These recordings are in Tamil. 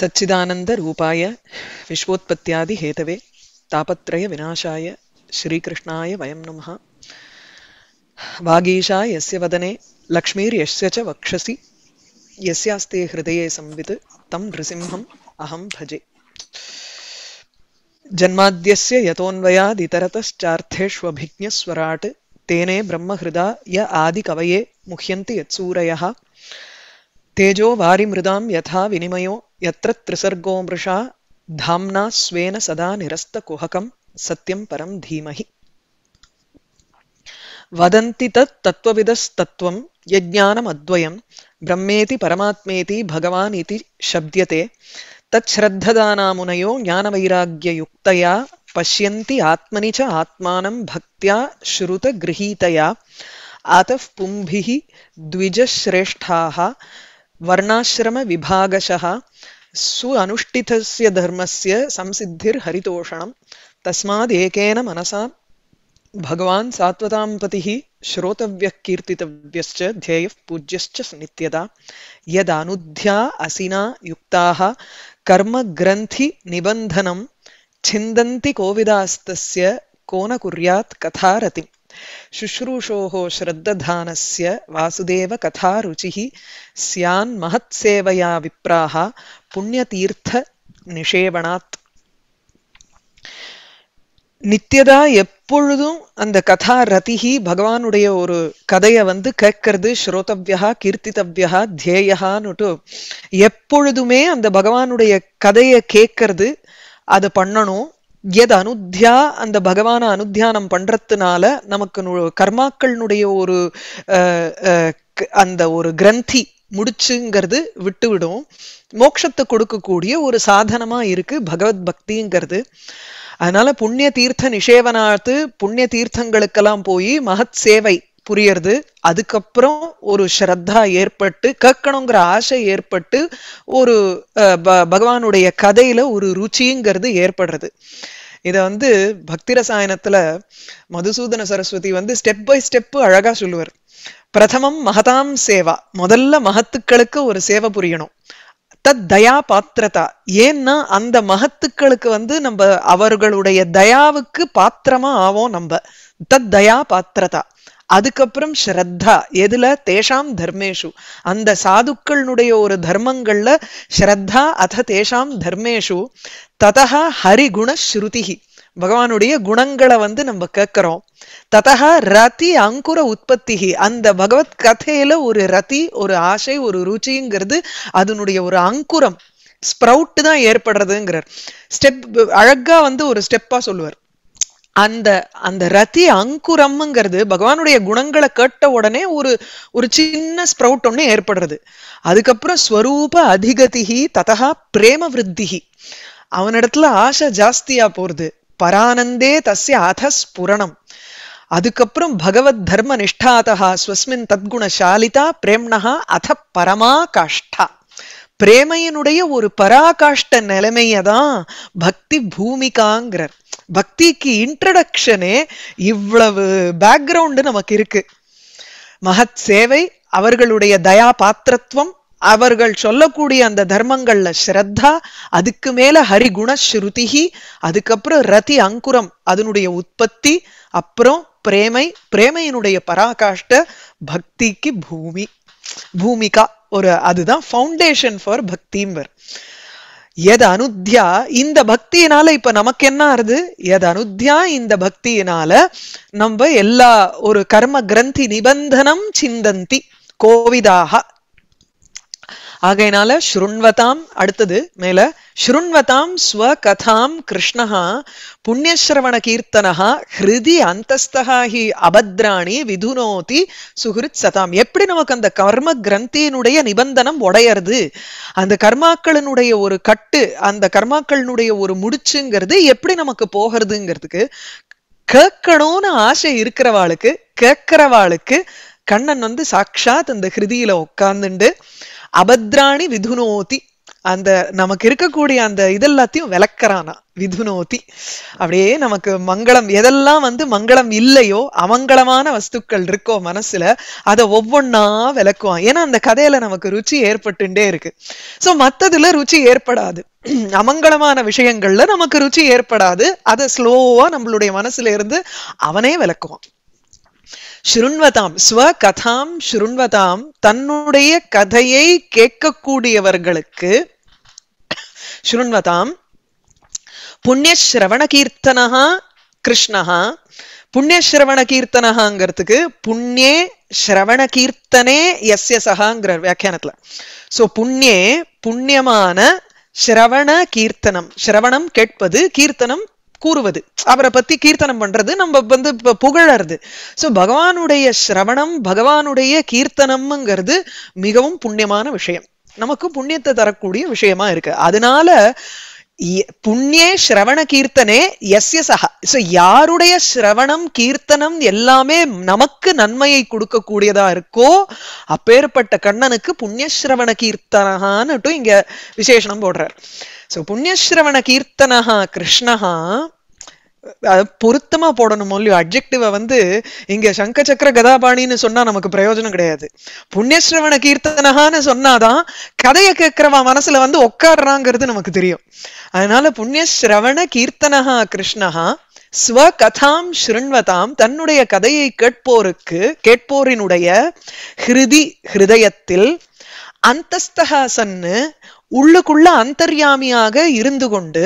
सच्चिदानन्दरूपाय तापत्रय तापत्रयविनाशाय श्रीकृष्णाय वयम नमः वागीशा यस्य वदने लक्ष्मीर्यस्य च वक्षसि यस्यास्ते हृदये संवित तं नृसिंहम् अहं भजे जन्माद्यस्य यतोऽन्वयादितरतश्चार्थेष्वभिज्ञस्वराट् तेने ब्रह्महृदा य आदिकवये मुह्यन्ति यत्सूरयः तेजो वारिमृदां यथा विनिमयो यत्र त्रिसर्गो मृषा धाम्ना स्वेन सदा निरस्तकुहकं सत्यं परं धीमहि वदन्ति तत् तत्त्वविदस्तत्त्वं यज्ञानमद्वयं ब्रह्मेति परमात्मेति भगवान् इति शब्द्यते तच्छ्रद्धदानामुनयो ज्ञानवैराग्ययुक्तया पश्यन्ति आत्मनि च आत्मानं भक्त्या श्रुतगृहीतया आतः पुंभिः द्विजश्रेष्ठाः वर्णाश्रमविभागशः सु अनुष्ठितस्य धर्मस्य संसिद्धिर्हरितोषणं तस्माद् एकेन मनसा भगवान् सात्वतां पतिः श्रोतव्यः कीर्तितव्यश्च ध्येयः पूज्यश्च नित्यदा यदानुध्या असिना युक्ताः कर्मग्रन्थिनिबन्धनं छिन्दन्ति कोविदास्तस्य को न कुर्यात् कथारतिम् शुश्रूषोः श्रद्दधानस्य சேவையா स्यान् புண்ணிய தீர்த்த புண்ணியதீர்த்த நித்தியதா எப்பொழுதும் அந்த கதா ரதிஹி பகவானுடைய ஒரு கதையை வந்து கேட்கறது ஸ்ரோதவ்யா கீர்த்தித்தவ்யா தியேயான்னுட்டு எப்பொழுதுமே அந்த பகவானுடைய கதையை கேட்கறது அதை பண்ணணும் எது அனுத்தியா அந்த பகவானை அனுத்தியானம் பண்றதுனால நமக்கு கர்மாக்களினுடைய ஒரு அந்த ஒரு கிரந்தி முடிச்சுங்கிறது விட்டுவிடும் மோட்சத்தை கொடுக்கக்கூடிய ஒரு சாதனமா இருக்கு பகவத் பக்திங்கிறது அதனால புண்ணிய தீர்த்த நிஷேவனாத்து புண்ணிய தீர்த்தங்களுக்கெல்லாம் போய் மகத் சேவை புரியறது அதுக்கப்புறம் ஒரு ஸ்ரத்தா ஏற்பட்டு கேட்கணுங்கிற ஆசை ஏற்பட்டு ஒரு பகவானுடைய கதையில ஒரு ருச்சிங்கிறது ஏற்படுறது இதை வந்து பக்தி ரசாயனத்துல மதுசூதன சரஸ்வதி வந்து ஸ்டெப் பை ஸ்டெப் அழகா சொல்லுவார் பிரதமம் மகதாம் சேவா முதல்ல மகத்துக்களுக்கு ஒரு சேவை புரியணும் தத் தயா பாத்திரதா ஏன்னா அந்த மகத்துக்களுக்கு வந்து நம்ம அவர்களுடைய தயாவுக்கு பாத்திரமா ஆவோம் நம்ம தத் தயா பாத்திரதா அதுக்கப்புறம் ஸ்ரத்தா எதுல தேஷாம் தர்மேஷு அந்த சாதுக்களுடைய ஒரு தர்மங்கள்ல ஸ்ரத்தா அத தேஷாம் தர்மேஷு ததா ஹரிகுண ஸ்ருதி பகவானுடைய குணங்களை வந்து நம்ம கேட்கிறோம் ததா ரதி அங்குர உற்பத்தி அந்த பகவத் கதையில ஒரு ரதி ஒரு ஆசை ஒரு ருச்சிங்கிறது அதனுடைய ஒரு அங்குரம் ஸ்ப்ரவுட் தான் ஏற்படுறதுங்கிறார் ஸ்டெப் அழகா வந்து ஒரு ஸ்டெப்பா சொல்லுவார் அந்த அந்த ரத்தி அங்குரம்ங்கிறது பகவானுடைய குணங்களை கேட்ட உடனே ஒரு ஒரு சின்ன ஸ்ப்ரவுட் ஒன்று ஏற்படுறது அதுக்கப்புறம் ஸ்வரூப அதிகதிகி ததா பிரேம விருத்திகி அவனிடத்துல ஆசை ஜாஸ்தியா போறது பரானந்தே தஸ்ய அதஸ்புரணம் அதுக்கப்புறம் பகவத் தர்ம நிஷ்டாதா ஸ்வஸ்மின் தத்குணசாலிதா பிரேம்னஹா அத பரமா காஷ்டா பிரேமையனுடைய ஒரு பராகாஷ்ட நிலைமையதான் பக்தி பூமிகாங்கிறார் பக்திக்கு இன்ட்ரடக்ஷனே இவ்வளவு பேக்ரவுண்டு நமக்கு இருக்கு மகத் சேவை அவர்களுடைய தயா பாத்திரத்துவம் அவர்கள் சொல்லக்கூடிய அந்த தர்மங்கள்ல ஸ்ரத்தா அதுக்கு மேல ஹரிகுண ஸ்ருதிகி அதுக்கப்புறம் ரதி அங்குரம் அதனுடைய உற்பத்தி அப்புறம் பிரேமை பிரேமையினுடைய பராகாஷ்ட பக்திக்கு பூமி பூமிகா ஒரு அதுதான் ஃபவுண்டேஷன் ஃபார் பக்திம்பர் எது அனுத்தியா இந்த பக்தியினால இப்ப நமக்கு என்ன ஆறுது எது அனுத்தியா இந்த பக்தியினால நம்ம எல்லா ஒரு கர்ம கிரந்தி நிபந்தனம் சிந்தந்தி கோவிதாக ஆகையினால ஸ்ருண்வதாம் அடுத்தது மேல ஸ்ருண்வதாம் ஸ்வகதாம் கிருஷ்ணஹா புண்ணியஸ்ரவண கீர்த்தனஹா ஹிருதி அந்தஸ்தகா அபத்ராணி விதுனோதி சுகிருத் சதாம் எப்படி நமக்கு அந்த கர்ம கிரந்தியினுடைய நிபந்தனம் உடையறது அந்த கர்மாக்களினுடைய ஒரு கட்டு அந்த கர்மாக்களினுடைய ஒரு முடிச்சுங்கிறது எப்படி நமக்கு போகிறதுங்கிறதுக்கு கேட்கணும்னு ஆசை இருக்கிறவாளுக்கு கேட்கிறவாளுக்கு கண்ணன் வந்து சாட்சாத் அந்த ஹிருதியில உட்காந்துண்டு அபத்ராணி விதுனோதி அந்த நமக்கு இருக்கக்கூடிய அந்த இதெல்லாத்தையும் விளக்குறானா விதுனோதி அப்படியே நமக்கு மங்களம் எதெல்லாம் வந்து மங்களம் இல்லையோ அமங்கலமான வஸ்துக்கள் இருக்கோ மனசுல அதை ஒவ்வொன்னா விளக்குவான் ஏன்னா அந்த கதையில நமக்கு ருச்சி ஏற்பட்டுட்டே இருக்கு சோ மத்ததுல ருச்சி ஏற்படாது அமங்கலமான விஷயங்கள்ல நமக்கு ருச்சி ஏற்படாது அதை ஸ்லோவா நம்மளுடைய மனசுல இருந்து அவனே விளக்குவான் சுருண்வதாம் ஸ்வ கதாம் தன்னுடைய கதையை கேட்கக்கூடியவர்களுக்கு புண்ணிய புண்ணியஸ்ரவண கீர்த்தனஹா கிருஷ்ணஹா புண்ணியஸ்ரவண கீர்த்தனஹாங்கிறதுக்கு புண்ணியே ஸ்ரவண கீர்த்தனே எஸ் சகாங்கிற வியாக்கியானத்துல சோ புண்ணியே புண்ணியமான ஸ்ரவண கீர்த்தனம் ஸ்ரவணம் கேட்பது கீர்த்தனம் கூறுவது அவரை பத்தி கீர்த்தனம் பண்றது நம்ம வந்து புகழறது ஸோ பகவானுடைய சிரவணம் பகவானுடைய கீர்த்தனம்ங்கிறது மிகவும் புண்ணியமான விஷயம் நமக்கு புண்ணியத்தை தரக்கூடிய விஷயமா இருக்கு அதனால புண்ணியே சிரவண கீர்த்தனே எஸ்ய சஹா ஸோ யாருடைய ஸ்ரவணம் கீர்த்தனம் எல்லாமே நமக்கு நன்மையை கொடுக்கக்கூடியதா இருக்கோ அப்பேற்பட்ட கண்ணனுக்கு புண்ணிய சிரவண கீர்த்தனகான்னுட்டும் இங்க விசேஷனம் போடுறார் ஸோ புண்ணியஸ்ரவண கீர்த்தனஹா கிருஷ்ணஹா பொருத்தமா போடணும் இல்லையோ அப்ஜெக்டிவை வந்து இங்க சங்க சக்கர கதாபாணின்னு சொன்னா நமக்கு பிரயோஜனம் கிடையாது புண்ணியஸ்ரவண கீர்த்தனஹான்னு சொன்னாதான் கதையை கேட்கிறவன் மனசுல வந்து உட்காடுறாங்கிறது நமக்கு தெரியும் அதனால புண்ணியஸ்ரவண கீர்த்தனஹா கிருஷ்ணஹா கதாம் ஸ்ருண்வதாம் தன்னுடைய கதையை கேட்போருக்கு கேட்போரினுடைய ஹிருதி ஹிருதயத்தில் அந்தஸ்தஹாசன்னு உள்ளுக்குள்ள அந்தர்யாமியாக இருந்து கொண்டு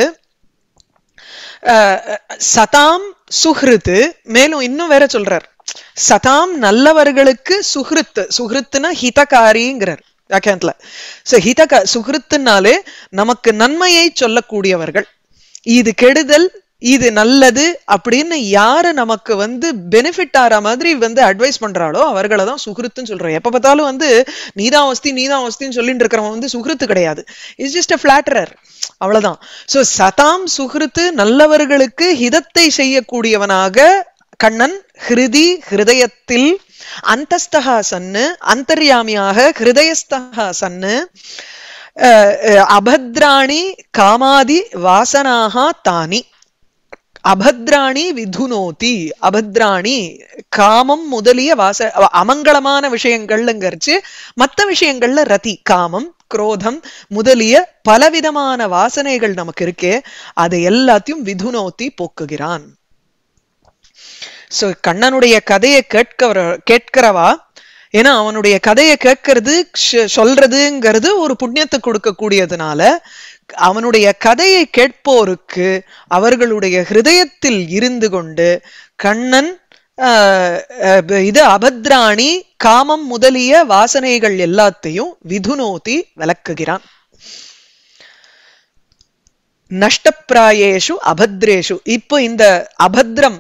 சதாம் சுஹ்ருத்து மேலும் இன்னும் வேற சொல்றார் சதாம் நல்லவர்களுக்கு சுஹ்ருத்து சுஹ்ருத்துனா ஹிதகாரிங்கிறார் வியாக்கியானத்துல சோ ஹிதக சுஹ்ருத்துனாலே நமக்கு நன்மையை சொல்லக்கூடியவர்கள் இது கெடுதல் இது நல்லது அப்படின்னு யாரு நமக்கு வந்து பெனிஃபிட் ஆற மாதிரி வந்து அட்வைஸ் பண்றாளோ அவர்களை தான் சுகிருத்துன்னு சொல்றோம் எப்ப பார்த்தாலும் வந்து நீதான் வஸ்தி நீதான் வஸ்தின்னு சொல்லிட்டு இருக்கிறவன் வந்து சுகிருத்து கிடையாது இட்ஸ் ஜஸ்ட் அ பிளாட்டரர் அவ்வளவுதான் சோ சதாம் சுகிருத்து நல்லவர்களுக்கு ஹிதத்தை செய்யக்கூடியவனாக கண்ணன் ஹிருதி ஹிருதயத்தில் அந்தஸ்தகா சன்னு அந்தர்யாமியாக ஹிருதயஸ்தகா சன்னு அபத்ராணி காமாதி வாசனாக தானி அபத்ராணி விதுனோதி அபத்ராணி காமம் முதலிய வாச அமங்கலமான விஷயங்கள்ங்கிறச்சு மற்ற விஷயங்கள்ல ரதி காமம் குரோதம் முதலிய பலவிதமான வாசனைகள் நமக்கு இருக்கே அதை எல்லாத்தையும் விதுனோத்தி போக்குகிறான் சோ கண்ணனுடைய கதையை கேட்கிற கேட்கிறவா ஏன்னா அவனுடைய கதையை கேட்கறது சொல்றதுங்கிறது ஒரு புண்ணியத்தை கொடுக்கக்கூடியதுனால அவனுடைய கதையை கேட்போருக்கு அவர்களுடைய ஹிருதயத்தில் இருந்து கொண்டு கண்ணன் இது அபத்ராணி காமம் முதலிய வாசனைகள் எல்லாத்தையும் விதுநோதி விளக்குகிறான் நஷ்டப்பிராயேஷு அபத்ரேஷு இப்போ இந்த அபத்ரம்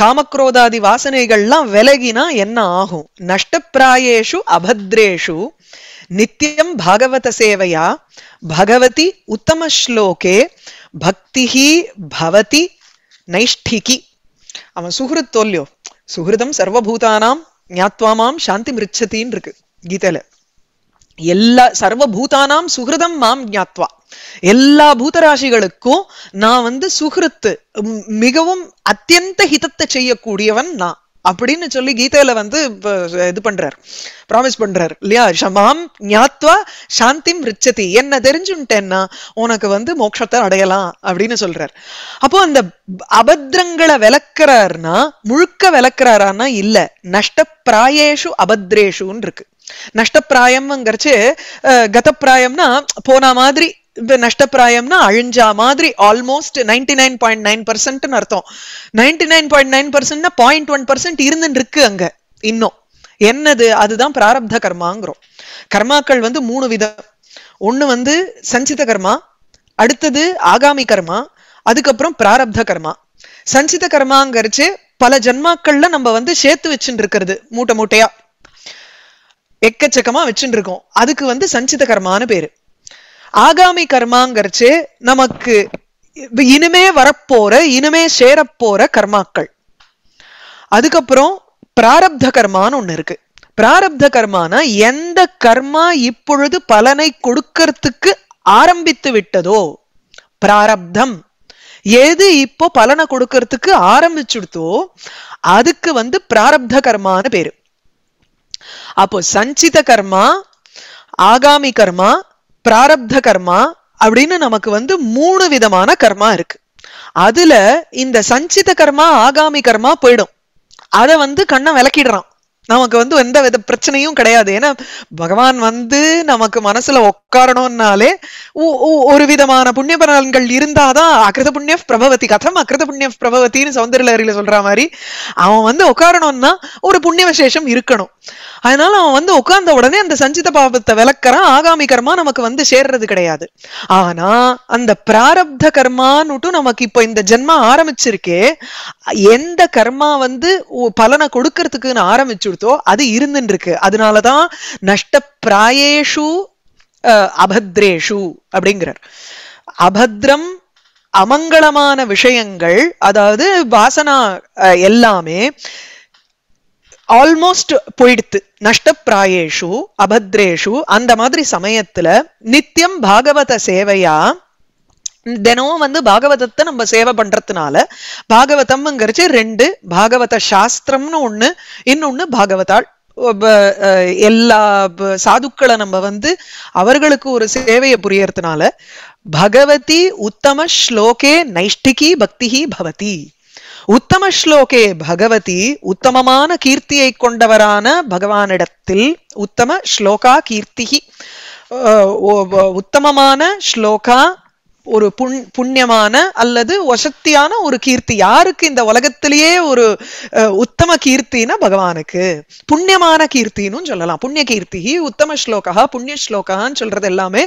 காமக்ரோதாதி வாசனைகள்லாம் விலகினா என்ன ஆகும் நஷ்டப்பிராயேஷு அபத்ரேஷு நித்தியம் பாகவத சேவையா பகவதி உத்தம ஸ்லோகே பக்தி பவதி நைஷ்டிகி அவன் சுகிருத் தோல்யோ சுகிருதம் சர்வபூதானாம் ஞாத்வாமாம் சாந்தி மிருச்சத்தின் இருக்கு கீதையில எல்லா சர்வபூதானாம் சுகிருதம் மாம் ஞாத்வா எல்லா பூதராசிகளுக்கும் நான் வந்து சுகிருத்து மிகவும் அத்தியந்த ஹிதத்தை செய்யக்கூடியவன் நான் அப்படின்னு சொல்லி கீதையில வந்து இது பண்றார் ப்ராமிஸ் பண்றாரு இல்லையா ஷமாம் ஞாத்வா சாந்தி ரிச்சதி என்ன தெரிஞ்சுட்டேன்னா உனக்கு வந்து மோட்சத்தை அடையலாம் அப்படின்னு சொல்றார் அப்போ அந்த அபத்ரங்களை விளக்குறாருன்னா முழுக்க விளக்குறாரான்னா இல்ல நஷ்டப்பிராயேஷு அபத்ரேஷுன்னு இருக்கு நஷ்டப்பிராயம்ங்கிறச்சு கதப்பிராயம்னா போன மாதிரி நஷ்டப்பிராயம்னா அழிஞ்சா மாதிரி almost ninety nine point nine பர்சன்ட்னு அர்த்தம் நைன்டி நைன் பாயிண்ட் நைன் பர்சன்ட்னா பாயிண்ட் ஒன் பர்சன்ட் இருந்துன்னு இருக்கு அங்க இன்னும் என்னது அதுதான் பிராரப்த கர்மாங்கிறோம் கர்மாக்கள் வந்து மூணு விதம் ஒண்ணு வந்து சஞ்சித கர்மா அடுத்தது ஆகாமி கர்மா அதுக்கப்புறம் பிராரப்த கர்மா சஞ்சித கர்மாங்கிறச்சு பல ஜென்மாக்கள்ல நம்ம வந்து சேர்த்து வச்சுட்டு இருக்கிறது மூட்டை மூட்டையா எக்கச்சக்கமா வச்சுட்டு இருக்கோம் அதுக்கு வந்து சஞ்சித கர்மான்னு பேரு ஆகாமி கர்மாங்கிறச்சு நமக்கு இனிமே வரப்போற இனிமே சேரப்போற கர்மாக்கள் அதுக்கப்புறம் பிராரப்த கர்மான்னு ஒண்ணு இருக்கு பிராரப்த கர்மானா எந்த கர்மா இப்பொழுது பலனை கொடுக்கறதுக்கு ஆரம்பித்து விட்டதோ பிராரப்தம் எது இப்போ பலனை கொடுக்கறதுக்கு ஆரம்பிச்சுடுத்தோ அதுக்கு வந்து பிராரப்த கர்மான்னு பேரு அப்போ சஞ்சித கர்மா ஆகாமி கர்மா பிராரப்த கர்மா அப்படின்னு நமக்கு வந்து மூணு விதமான கர்மா இருக்கு அதுல இந்த சஞ்சித கர்மா ஆகாமி கர்மா போயிடும் அதை வந்து கண்ணை விளக்கிடுறான் நமக்கு வந்து எந்த வித பிரச்சனையும் கிடையாது ஏன்னா பகவான் வந்து நமக்கு மனசுல உட்காரணும்னாலே ஒரு விதமான புண்ணிய பலன்கள் இருந்தாதான் அகிருத புண்ணிய பிரபவதி கதம் அகிருத புண்ணிய பிரபவத்தின்னு சௌந்தரலரியில சொல்ற மாதிரி அவன் வந்து உட்காரணும்னா ஒரு புண்ணிய விசேஷம் இருக்கணும் அதனால அவன் வந்து உட்கார்ந்த உடனே அந்த சஞ்சித பாபத்தை விளக்கறான் ஆகாமி கர்மா நமக்கு வந்து சேர்றது கிடையாது ஆனா அந்த பிராரப்த கர்மான்னுட்டு நமக்கு இப்போ இந்த ஜென்மா ஆரம்பிச்சிருக்கே எந்த கர்மா வந்து பலனை கொடுக்கறதுக்குன்னு ஆரம்பிச்சு கொடுத்தோ அது இருந்துருக்கு அதனாலதான் நஷ்ட பிராயேஷு அபத்ரேஷு அப்படிங்கிறார் அபத்ரம் அமங்கலமான விஷயங்கள் அதாவது வாசனா எல்லாமே ஆல்மோஸ்ட் போயிடுத்து நஷ்டப்பிராயேஷு அபத்ரேஷு அந்த மாதிரி சமயத்துல நித்தியம் பாகவத சேவையா தினமும் வந்து பாகவதத்தை நம்ம சேவை பண்றதுனால பாகவதம்ங்கிறச்சு ரெண்டு பாகவத சாஸ்திரம்னு ஒண்ணு இன்னொன்னு பாகவதாள் எல்லா சாதுக்களை நம்ம வந்து அவர்களுக்கு ஒரு சேவையை புரியறதுனால பகவதி உத்தம ஸ்லோகே நைஷ்டிகி பக்திஹி பவதி உத்தம ஸ்லோகே பகவதி உத்தமமான கீர்த்தியை கொண்டவரான பகவானிடத்தில் உத்தம ஸ்லோகா கீர்த்திகி உத்தமமான ஸ்லோகா ஒரு புண் புண்ணியமான அல்லது வசத்தியான ஒரு கீர்த்தி யாருக்கு இந்த உலகத்திலேயே ஒரு உத்தம கீர்த்தினா பகவானுக்கு புண்ணியமான கீர்த்தின்னு சொல்லலாம் புண்ணிய கீர்த்தி உத்தம ஸ்லோகா புண்ணிய ஸ்லோகான்னு சொல்றது எல்லாமே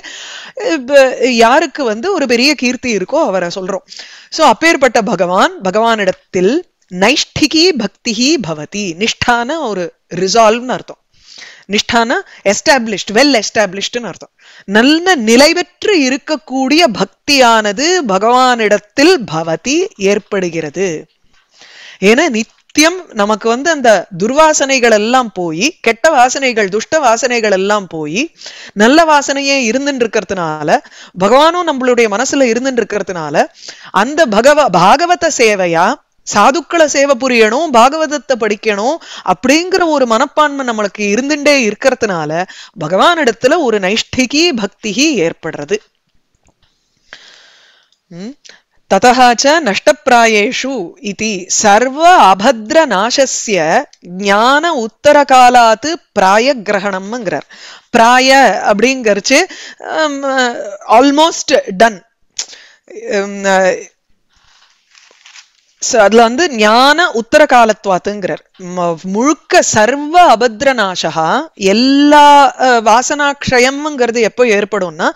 யாருக்கு வந்து ஒரு பெரிய கீர்த்தி இருக்கோ அவரை சொல்றோம் ஸோ அப்பேற்பட்ட பகவான் பகவானிடத்தில் நைஷ்டிகி பக்தி பவதி நிஷ்டான ஒரு ரிசால்வ்னு அர்த்தம் நிஷ்டான எஸ்டாப்ளிஷ்ட் வெல் எஸ்டாப்ளிஷ்டுன்னு அர்த்தம் நல்ல நிலை பெற்று இருக்கக்கூடிய பக்தியானது பகவானிடத்தில் பவதி ஏற்படுகிறது ஏன்னா நித்தியம் நமக்கு வந்து அந்த துர்வாசனைகள் எல்லாம் போய் கெட்ட வாசனைகள் துஷ்ட வாசனைகள் எல்லாம் போய் நல்ல வாசனையே இருந்துட்டு இருக்கிறதுனால பகவானும் நம்மளுடைய மனசுல இருந்துட்டு இருக்கிறதுனால அந்த பகவ பாகவத சேவையா சாதுக்களை சேவை புரியணும் பாகவதத்தை படிக்கணும் அப்படிங்கிற ஒரு மனப்பான்மை நம்மளுக்கு இருந்துட்டே இருக்கிறதுனால பகவான் இடத்துல ஒரு நைஷ்டிகி பக்தி ஏற்படுறது ததாச்ச நஷ்டப்பிராயேஷு இது சர்வ அபத்ர நாசஸ்ய ஞான உத்தர காலாத்து பிராய கிரகணம்ங்கிறார் பிராய அப்படிங்கிறச்சு ஆல்மோஸ்ட் டன் ஸோ அதுல வந்து ஞான உத்தர காலத்துவாத்துங்கிறார் முழுக்க சர்வ அபத்ரநாசகா எல்லா வாசனாட்சயம்ங்கிறது எப்போ ஏற்படும்னா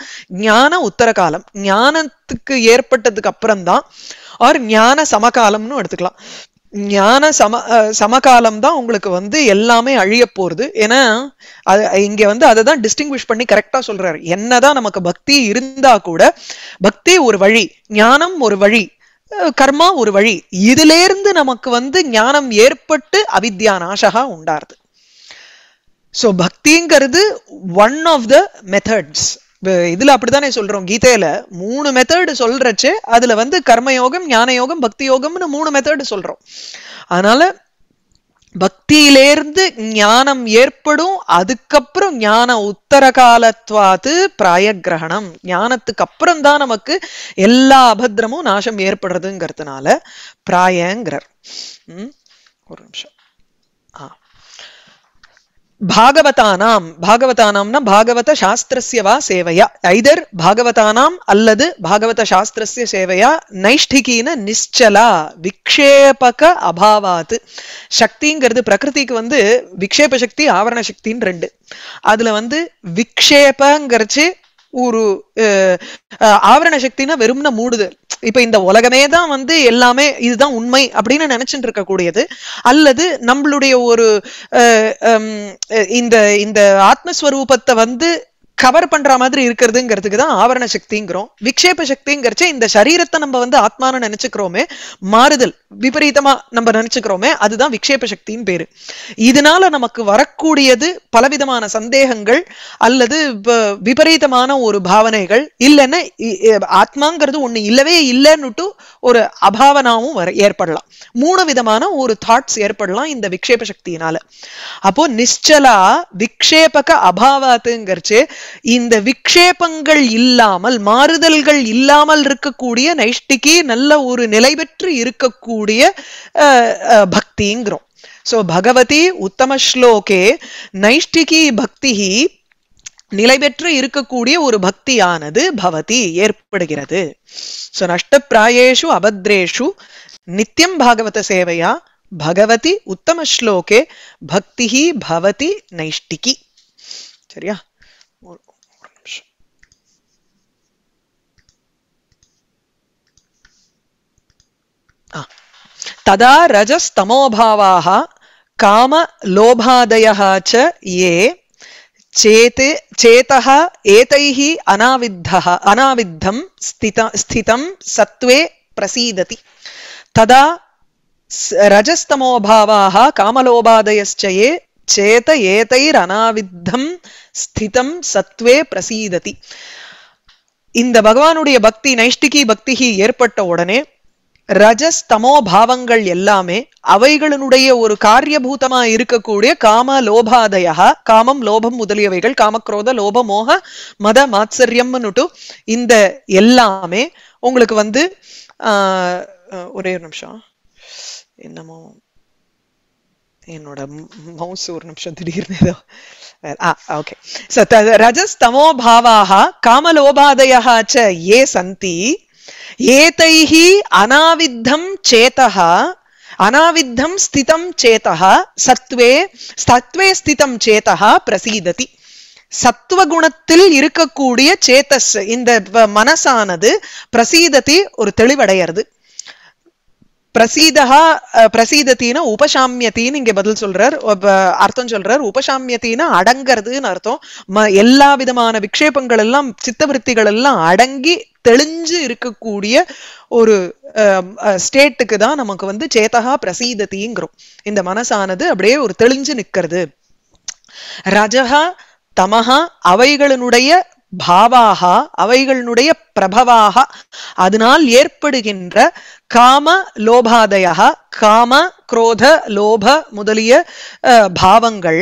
ஞான உத்தர காலம் ஞானத்துக்கு ஏற்பட்டதுக்கு அப்புறம்தான் ஆர் ஞான சமகாலம்னு எடுத்துக்கலாம் ஞான சம சமகாலம் தான் உங்களுக்கு வந்து எல்லாமே அழிய போறது ஏன்னா அது இங்க வந்து அதை தான் டிஸ்டிங்விஷ் பண்ணி கரெக்டா சொல்றாரு என்னதான் நமக்கு பக்தி இருந்தா கூட பக்தி ஒரு வழி ஞானம் ஒரு வழி கர்மா ஒரு வழி இதிலேருந்து நமக்கு வந்து ஞானம் ஏற்பட்டு அவித்யா நாசகா உண்டாருது ஸோ பக்திங்கிறது ஒன் ஆஃப் த மெத்தட்ஸ் இதில் அப்படித்தானே சொல்றோம் கீதையில மூணு மெத்தடு சொல்றச்சு அதுல வந்து கர்மயோகம் ஞான யோகம் பக்தி யோகம்னு மூணு மெத்தடு சொல்றோம் அதனால பக்தியிலேருந்து ஞானம் ஏற்படும் அதுக்கப்புறம் ஞான உத்தர பிராயகிரகணம் ஞானத்துக்கு அப்புறம் தான் நமக்கு எல்லா அபத்திரமும் நாசம் ஏற்படுறதுங்கிறதுனால பிராயங்கிறார் ஒரு நிமிஷம் ஆ பாகவதானாம் பாகவதானாம்னா பாகவத சாஸ்திரஸ்ய வா சேவையா ஐதர் பாகவதானாம் அல்லது பாகவத சாஸ்திரஸ்ய சேவையா நைஷ்டிகீன நிச்சலா விக்ஷேபக அபாவாத்து சக்திங்கிறது பிரகிருதிக்கு வந்து விக்ஷேப சக்தி ஆவரண சக்தின்னு ரெண்டு அதுல வந்து விக்ஷேபங்கிறச்சு ஒரு ஆவரண சக்தினா வெறும்ன மூடுதல் இப்ப இந்த உலகமே தான் வந்து எல்லாமே இதுதான் உண்மை அப்படின்னு நினைச்சுட்டு இருக்கக்கூடியது அல்லது நம்மளுடைய ஒரு இந்த இந்த ஆத்மஸ்வரூபத்தை வந்து கவர் பண்ற மாதிரி இருக்கிறதுங்கிறதுக்கு தான் ஆவரண சக்திங்கிறோம் விக்ஷேப சக்திங்கிறச்ச இந்த சரீரத்தை நம்ம வந்து ஆத்மானு நினைச்சுக்கிறோமே மாறுதல் விபரீதமா நம்ம நினைச்சுக்கிறோமே அதுதான் விக்ஷேப சக்தின்னு பேரு இதனால நமக்கு வரக்கூடியது பலவிதமான சந்தேகங்கள் அல்லது விபரீதமான ஒரு பாவனைகள் இல்லைன்னா ஆத்மாங்கிறது ஒண்ணு இல்லவே இல்லைன்னுட்டு ஒரு அபாவனாவும் ஏற்படலாம் மூணு விதமான ஒரு தாட்ஸ் ஏற்படலாம் இந்த விக்ஷேப சக்தியினால அப்போ நிச்சலா விக்ஷேபக அபாவாத்துங்கிறச்சு இந்த விக்ஷேபங்கள் இல்லாமல் மாறுதல்கள் இல்லாமல் இருக்கக்கூடிய நைஷ்டிக்கு நல்ல ஒரு நிலை பெற்று இருக்கக்கூடிய பக்திங்கிறோம் சோ பகவதி உத்தம ஸ்லோகே நைஷ்டிகி பக்தி நிலை பெற்று இருக்கக்கூடிய ஒரு பக்தியானது பவதி ஏற்படுகிறது சோ நஷ்டப்பிராயேஷு அபத்ரேஷு நித்தியம் பாகவத சேவையா பகவதி உத்தம ஸ்லோகே பக்தி பவதி நைஷ்டிகி சரியா तदा रजस्तमोभावाः कामलोभादयः च ये चेत् चेतः एतैः अनाविद्धः अनाविद्धं स्थित स्थितं सत्त्वे प्रसीदति तदा रजस्तमोभावाः कामलोभादयश्च ये चेत एतैरनाविद्धं स्थितं சத்வே प्रसीदति இந்த பகவானுடைய பக்தி நைஷ்டிகி பக்திகி ஏற்பட்ட உடனே ரஜஸ்தமோபாவங்கள் எல்லாமே அவைகளினுடைய ஒரு காரியபூதமா இருக்கக்கூடிய காம லோபாதயா காமம் லோபம் முதலியவைகள் காமக்ரோத லோப மோக மத மாத்சரியம்னுட்டு இந்த எல்லாமே உங்களுக்கு வந்து ஒரே ஒரு நிமிஷம் என்னமோ என்னோட மவுஸ் ஒரு நிமிஷம் திடீர்னு ஏதோ ஓகே ரஜஸ்தமோபாவாக பாவாக ஏ சந்தி ஏதைஹி அனாவித்தம் சேதா அனாவித்தம் ஸ்திதம் சேதா சத்வே சத்வே ஸ்திதம் சேதா பிரசீததி குணத்தில் இருக்கக்கூடிய சேத்தஸ் இந்த மனசானது பிரசீததி ஒரு தெளிவடையிறது பிரசீதா பிரசீதத்தின உபசாமியத்தின்னு இங்க பதில் சொல்றார் அர்த்தம் சொல்றார் உபசாமியத்தின அடங்கிறதுன்னு அர்த்தம் எல்லா விதமான விக்ஷேபங்கள் எல்லாம் சித்தவருத்திகள் எல்லாம் அடங்கி தெளிஞ்சு இருக்கக்கூடிய ஒரு ஸ்டேட்டுக்கு தான் நமக்கு வந்து சேத்தகா பிரசீதத்திங்கிறோம் இந்த மனசானது அப்படியே ஒரு தெளிஞ்சு நிற்கிறது ரஜகா தமஹா அவைகளினுடைய பாவாக அவைகளினுடைய பிரபவாக அதனால் ஏற்படுகின்ற காம லோபாதயா காம குரோத லோப முதலிய பாவங்கள்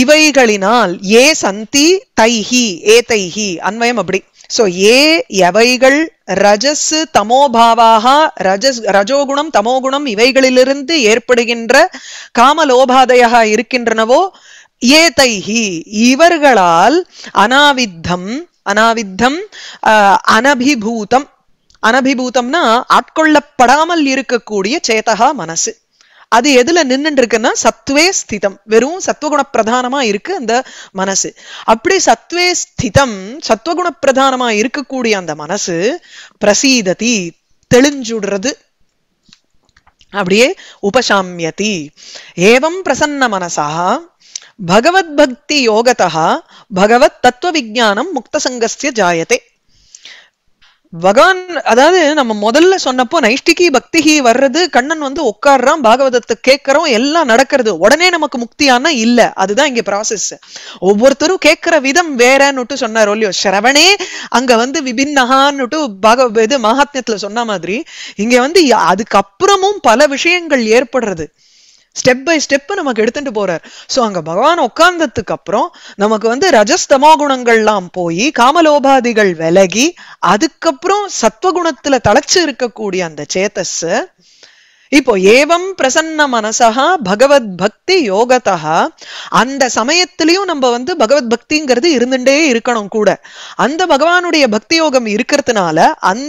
இவைகளினால் ஏ சந்தி தைஹி ஏ தைஹி அன்வயம் அப்படி சோ ஏ எவைகள் ரஜஸ் தமோபாவாக ரஜஸ் ரஜோகுணம் தமோகுணம் இவைகளிலிருந்து ஏற்படுகின்ற காமலோபாதையாக இருக்கின்றனவோ ஏ தைஹி இவர்களால் அனாவித்தம் அனாவித்தம் அனபிபூதம் அனபிபூதம்னா ஆட்கொள்ளப்படாமல் இருக்கக்கூடிய சேதகா மனசு அது எதுல நின்னு இருக்குன்னா சத்துவே ஸ்திதம் வெறும் சத்துவகுண பிரதானமா இருக்கு அந்த மனசு அப்படி சத்துவே ஸ்திதம் சத்துவகுண பிரதானமா இருக்கக்கூடிய அந்த மனசு பிரசீததி தெளிஞ்சுடுறது அப்படியே உபசாமியதி ஏவம் பிரசன்ன மனசா பகவத் பக்தி யோகத்தா பகவத் தத்துவ விஜானம் முக்த ஜாயத்தை பகவான் அதாவது நம்ம முதல்ல சொன்னப்போ நைஷ்டிகி பக்திகி வர்றது கண்ணன் வந்து உட்காடுறான் பாகவதத்தை கேட்கறோம் எல்லாம் நடக்கிறது உடனே நமக்கு முக்தியானா இல்ல அதுதான் இங்க ப்ராசஸ் ஒவ்வொருத்தரும் கேட்கிற விதம் வேறன்னுட்டு சொன்னார் இல்லையோ சிரவணே அங்க வந்து விபின்னஹான்னுட்டு பாக இது மகாத்மியத்துல சொன்ன மாதிரி இங்க வந்து அதுக்கப்புறமும் பல விஷயங்கள் ஏற்படுறது ஸ்டெப் பை ஸ்டெப் நமக்கு எடுத்துட்டு போறார் ஸோ அங்க பகவான் உட்கார்ந்ததுக்கு அப்புறம் நமக்கு வந்து ரஜஸ்தமோ குணங்கள்லாம் போய் காமலோபாதிகள் விலகி அதுக்கப்புறம் சத்வகுணத்துல தளச்சு இருக்கக்கூடிய அந்த சேத்தஸ் இப்போ ஏவம் பிரசன்ன மனசா பகவத் பக்தி யோகத்தா அந்த சமயத்திலையும் நம்ம வந்து பகவத் பக்திங்கிறது இருந்துட்டே இருக்கணும் கூட அந்த பகவானுடைய பக்தி யோகம் இருக்கிறதுனால அந்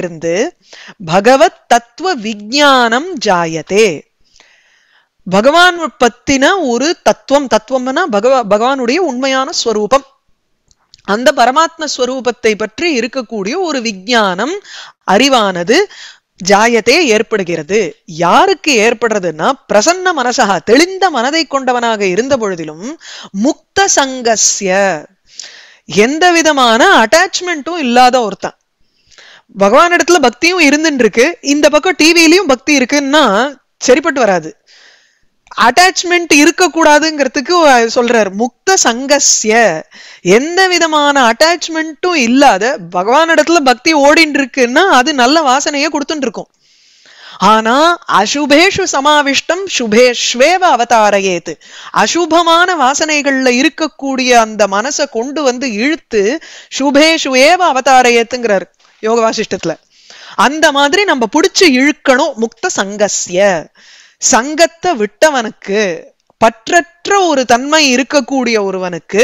இருந்து பகவத் தத்துவ விஜானம் ஜாயத்தே பகவான் பத்தின ஒரு தத்துவம் தத்துவம்னா பகவ பகவானுடைய உண்மையான ஸ்வரூபம் அந்த பரமாத்ம ஸ்வரூபத்தை பற்றி இருக்கக்கூடிய ஒரு விஜானம் அறிவானது ஜாயத்தே ஏற்படுகிறது யாருக்கு ஏற்படுறதுன்னா பிரசன்ன மனசகா தெளிந்த மனதை கொண்டவனாக இருந்த பொழுதிலும் முக்த சங்கஸ்ய எந்த விதமான அட்டாச்மெண்ட்டும் இல்லாத ஒருத்தன் பகவான் இடத்துல பக்தியும் இருந்துட்டு இருக்கு இந்த பக்கம் டிவிலையும் பக்தி இருக்குன்னா சரிப்பட்டு வராது அட்டாச்மெண்ட் இருக்கக்கூடாதுங்கிறதுக்கு சொல்றார் முக்த சங்கஸ்ய எந்த விதமான அட்டாச்மெண்ட்டும் இல்லாத பகவான் இடத்துல பக்தி ஓடின்னு இருக்குன்னா அது நல்ல வாசனையை கொடுத்துட்டு இருக்கும் ஆனா அசுபேஷு சமாவிஷ்டம் சுபேஷ்வேவ அவதாரையேத்து அசுபமான வாசனைகள்ல இருக்கக்கூடிய அந்த மனசை கொண்டு வந்து இழுத்து சுபேஷு ஏவ அவதாரையேத்துங்கிறார் யோக வாசிஷ்டத்துல அந்த மாதிரி நம்ம பிடிச்சு இழுக்கணும் முக்த சங்கஸ்ய சங்கத்தை விட்டவனுக்கு பற்றற்ற ஒரு தன்மை இருக்கக்கூடிய ஒருவனுக்கு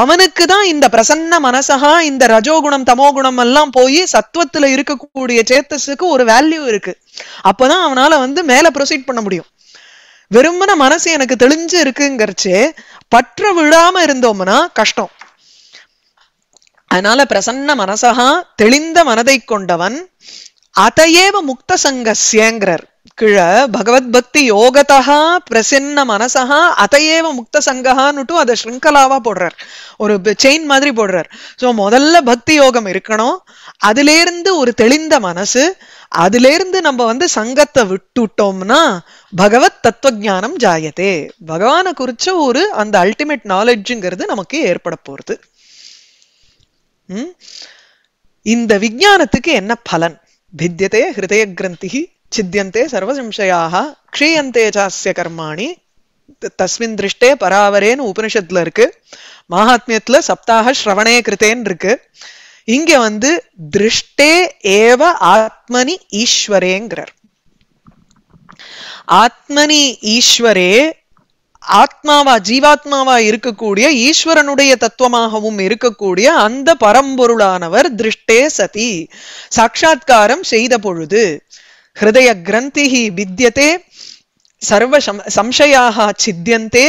அவனுக்கு தான் இந்த பிரசன்ன மனசகா இந்த ரஜோகுணம் தமோகுணம் எல்லாம் போய் சத்துவத்துல இருக்கக்கூடிய சேத்தஸுக்கு ஒரு வேல்யூ இருக்கு அப்பதான் அவனால வந்து மேல ப்ரொசீட் பண்ண முடியும் வெறுமன மனசு எனக்கு தெளிஞ்சு இருக்குங்கிறச்சு பற்ற விழாம இருந்தோம்னா கஷ்டம் அதனால பிரசன்ன மனசகா தெளிந்த மனதை கொண்டவன் அதையேவ முக்த சங்கசியங்கிறார் கீழ பக்தி யோகத்தா பிரசன்ன மனசா அதையேவ முக்த சங்கஹான்னுட்டும் அதை ஸ்ருங்கலாவா போடுறார் ஒரு செயின் மாதிரி போடுறார் ஸோ முதல்ல பக்தி யோகம் இருக்கணும் அதுலேருந்து ஒரு தெளிந்த மனசு அதுலேருந்து நம்ம வந்து சங்கத்தை விட்டுட்டோம்னா பகவத் தத்துவ ஜானம் ஜாயதே பகவானை குறிச்ச ஒரு அந்த அல்டிமேட் நாலெட்ஜுங்கிறது நமக்கு ஏற்பட போகிறது இந்த விஜானத்துக்கு என்ன பலன் ஹிருதய கிரந்திகி சித்தியந்தே சர்வசம்சயாः க்ஷீயந்தே சாஸ்ய கர்மாணி தஸ்மின் திருஷ்டே பராவரேன்னு உபனிஷத்துல இருக்கு மகாத்மியத்துல சப்தாக ஸ்ரவணே கிருத்தேன் இருக்கு இங்க வந்து திருஷ்டே ஏவ ஆத்மனி ஈஸ்வரேங்கிறார் ஆத்மனி ஈஸ்வரே ஆத்மாவா ஜீவாத்மாவா இருக்கக்கூடிய ஈஸ்வரனுடைய தத்துவமாகவும் இருக்கக்கூடிய அந்த பரம்பொருளானவர் திருஷ்டே சதி சாட்சா்காரம் செய்த பொழுது हृदयग्रन्थिः विद्यते सर्व संशयाः छिद्यन्ते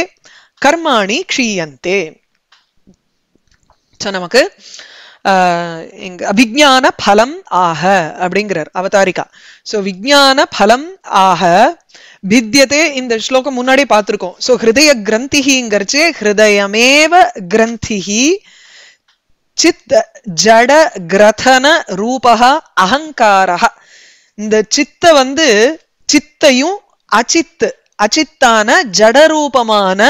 கர்மாணி க்ஷீயந்தே ஸோ நமக்கு விஜான பலம் ஆக அப்படிங்கிறார் அவதாரிகா ஸோ விஜான பலம் ஆக பித்தியதே இந்த ஸ்லோகம் முன்னாடி பார்த்துருக்கோம் ஸோ ஹிருதய கிரந்திஹிங்கிறச்சு ஹிருதயமேவ கிரந்திஹி சித் ஜட கிரதன ரூபா அகங்காரா இந்த சித்த வந்து சித்தையும் அச்சித்து அச்சித்தான ஜடரூபமான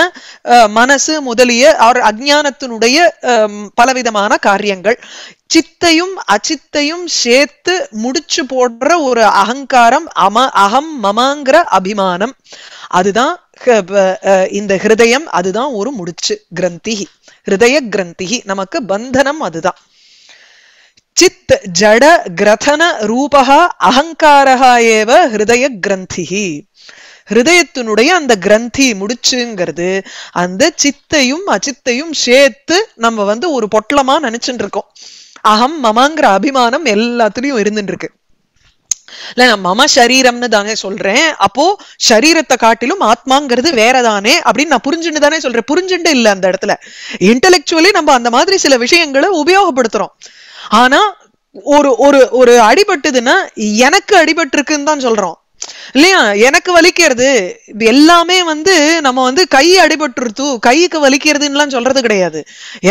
மனசு முதலிய அவர் அஜானத்தினுடைய பலவிதமான காரியங்கள் சித்தையும் அச்சித்தையும் சேர்த்து முடிச்சு போடுற ஒரு அகங்காரம் அம அகம் மமாங்கிற அபிமானம் அதுதான் இந்த ஹிருதயம் அதுதான் ஒரு முடிச்சு கிரந்தி ஹிருதய கிரந்தி நமக்கு பந்தனம் அதுதான் சித் ஜட கிரதன ரூபா அகங்காரகா ஏவ ஹிருதய கிரந்தி ஹிருதயத்தினுடைய அந்த கிரந்தி முடிச்சுங்கிறது அந்த சித்தையும் அச்சித்தையும் சேர்த்து நம்ம வந்து ஒரு பொட்டலமா நினைச்சுட்டு இருக்கோம் அகம் மமாங்கிற அபிமானம் எல்லாத்துலயும் இருந்துட்டு இருக்கு இல்ல நான் மம சரீரம்னு தானே சொல்றேன் அப்போ சரீரத்தை காட்டிலும் ஆத்மாங்கிறது வேறதானே அப்படின்னு நான் புரிஞ்சுன்னு தானே சொல்றேன் புரிஞ்சுட்டு இல்ல அந்த இடத்துல இன்டலெக்சுவலி நம்ம அந்த மாதிரி சில விஷயங்களை உபயோகப்படுத்துறோம் ஆனா ஒரு ஒரு ஒரு அடிபட்டுதுன்னா எனக்கு அடிபட்டிருக்குன்னு தான் சொல்றோம் இல்லையா எனக்கு வலிக்கிறது எல்லாமே வந்து நம்ம வந்து கை அடிபட்டுருத்து கைக்கு எல்லாம் சொல்றது கிடையாது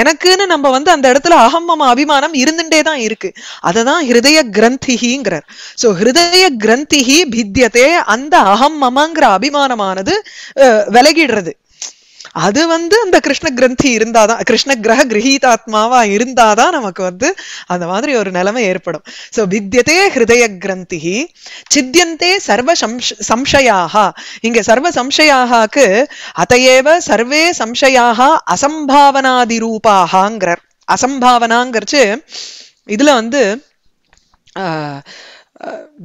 எனக்குன்னு நம்ம வந்து அந்த இடத்துல அகம்மம் அபிமானம் இருந்துட்டே தான் இருக்கு அததான் ஹிருதய கிரந்திகிங்கிறார் சோ ஹிருதய கிரந்திகி பித்தியதே அந்த அகம்மமங்கிற அபிமானமானது விலகிடுறது அது வந்து அந்த கிருஷ்ண கிரந்தி இருந்தாதான் கிருஷ்ண கிரக கிரகீதாத்மாவா இருந்தாதான் நமக்கு வந்து அந்த மாதிரி ஒரு நிலைமை ஏற்படும் சோ வித்தியதே ஹிருதய கிரந்தி சித்தியந்தே சர்வ சம்சயாக இங்க சர்வ சம்சயாகாக்கு அத்தையேவ சர்வே சம்சயாக அசம்பாவனாதி ரூபாகாங்கிறார் அசம்பாவனாங்கிறச்சு இதுல வந்து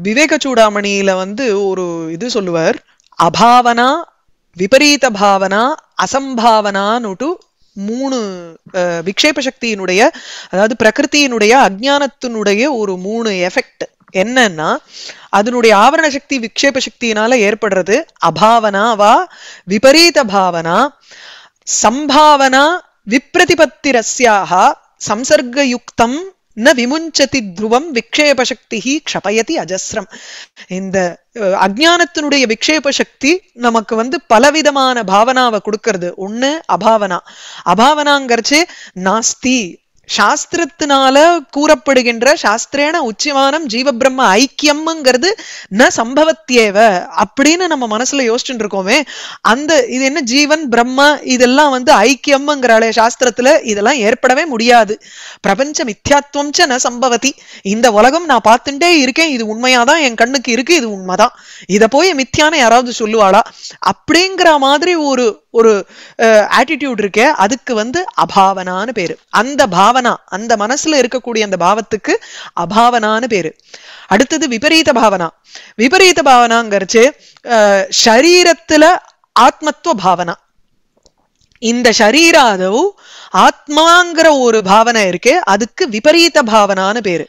விவேக சூடாமணியில வந்து ஒரு இது சொல்லுவார் அபாவனா விபரீத பாவனா அசம்பாவனானுட்டு மூணு விக்ஷேப சக்தியினுடைய அதாவது பிரகிருத்தியினுடைய அஜானத்தினுடைய ஒரு மூணு எஃபெக்ட் என்னன்னா அதனுடைய ஆவரண சக்தி விக்ஷேப சக்தியினால ஏற்படுறது அபாவனா வா விபரீத பாவனா சம்பாவனா விப்ரதிபத்திரஸ்யாக சம்சர்கயுக்தம் ந விமுஞ்சதி துருவம் விக்ஷேப சக்தி க்ஷபயதி அஜஸ்ரம் இந்த அஜானத்தினுடைய விக்ஷேப சக்தி நமக்கு வந்து பலவிதமான பாவனாவை கொடுக்கறது ஒண்ணு அபாவனா அபாவனாங்கிறச்சு நாஸ்தி சாஸ்திரத்தினால கூறப்படுகின்ற சாஸ்திரேன உச்சிமானம் ஜீவபிரம்ம ஐக்கியம்ங்கிறது ந சம்பவத்தேவ அப்படின்னு நம்ம மனசுல யோசிச்சுட்டு இருக்கோமே அந்த இது என்ன ஜீவன் பிரம்ம இதெல்லாம் வந்து ஐக்கியம்ங்கிற சாஸ்திரத்துல இதெல்லாம் ஏற்படவே முடியாது பிரபஞ்ச மித்யாத்வம் ந சம்பவதி இந்த உலகம் நான் பார்த்துட்டே இருக்கேன் இது உண்மையாதான் என் கண்ணுக்கு இருக்கு இது உண்மைதான் இதை போய் மித்தியான யாராவது சொல்லுவாளா அப்படிங்கிற மாதிரி ஒரு ஒரு ஆட்டிடியூட் இருக்கே அதுக்கு வந்து அபாவனான்னு பேரு அந்த பாவனை பாவனா அந்த மனசுல இருக்கக்கூடிய அந்த பாவத்துக்கு அபாவனான்னு பேரு அடுத்தது விபரீத பாவனா விபரீத பாவனாங்கிறச்சு சரீரத்துல ஆத்மத்துவ பாவனா இந்த ஷரீராதவ் ஆத்மாங்கிற ஒரு பாவனை இருக்கு அதுக்கு விபரீத பாவனான்னு பேரு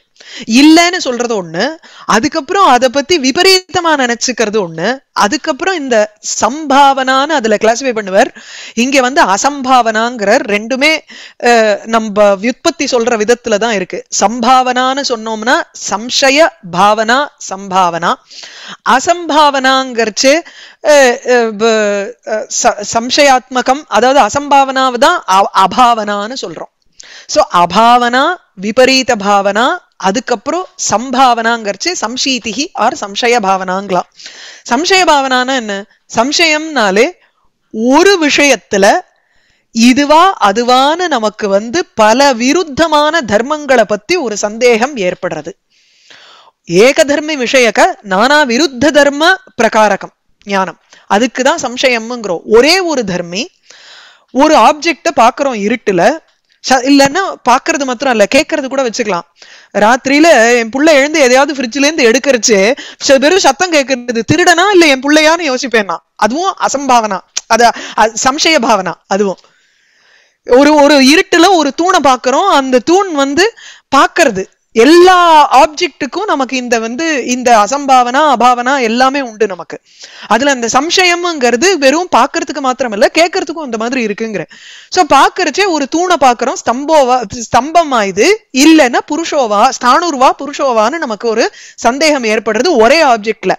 இல்லைன்னு சொல்றது ஒண்ணு அதுக்கப்புறம் அதை பத்தி விபரீதமா நினைச்சுக்கிறது ஒண்ணு அதுக்கப்புறம் இந்த சம்பாவனான்னு அதுல கிளாசிஃபை பண்ணுவார் இங்க வந்து அசம்பாவனாங்கிற ரெண்டுமே நம்ம வியுற்பத்தி சொல்ற விதத்துல தான் இருக்கு சம்பாவனான்னு சொன்னோம்னா சம்சய பாவனா சம்பாவனா அசம்பாவனாங்கிறச்சு சம்சயாத்மகம் அதாவது அசம்பாவனாவதான் அபாவனான்னு சொல்றோம் சோ அபாவனா விபரீத பாவனா அதுக்கப்புறம் சம்பாவனாங்கிறச்சு சம்ஷீதிகி ஆர் சம்சய பாவனாங்களாம் சம்சய பாவனானா என்ன சம்சயம்னாலே ஒரு விஷயத்துல இதுவா அதுவான நமக்கு வந்து பல விருத்தமான தர்மங்களை பத்தி ஒரு சந்தேகம் ஏற்படுறது ஏக தர்மி விஷயக்க நானா விருத்த தர்ம பிரகாரகம் ஞானம் அதுக்கு தான் சம்சயம்ங்கிறோம் ஒரே ஒரு தர்மி ஒரு ஆப்ஜெக்ட பார்க்குறோம் இருட்டுல இல்லைன்னா பாக்குறது மாத்திரம் இல்ல கேட்கறது கூட வச்சுக்கலாம் ராத்திரியில என் புள்ள எழுந்து எதையாவது ஃப்ரிட்ஜ்ல இருந்து எடுக்கிறச்சு வெறும் சத்தம் கேட்கறது திருடனா இல்ல என் பிள்ளையான்னு யோசிப்பேனா அதுவும் அசம்பாவனா அத சம்சய பாவனா அதுவும் ஒரு ஒரு இருட்டுல ஒரு தூணை பாக்குறோம் அந்த தூண் வந்து பாக்குறது எல்லா ஆப்ஜெக்டுக்கும் நமக்கு இந்த வந்து இந்த அசம்பாவனா அபாவனா எல்லாமே உண்டு நமக்கு அதுல அந்த சம்சயம்ங்கிறது வெறும் பாக்குறதுக்கு மாத்திரம் இல்ல கேட்கறதுக்கும் அந்த மாதிரி இருக்குங்கிற சோ பாக்குறச்சே ஒரு தூணை பாக்குறோம் ஸ்தம்போவா ஸ்தம்பம் ஆயுது இல்லைன்னா புருஷோவா ஸ்தானூர்வா புருஷோவான்னு நமக்கு ஒரு சந்தேகம் ஏற்படுறது ஒரே ஆப்ஜெக்ட்ல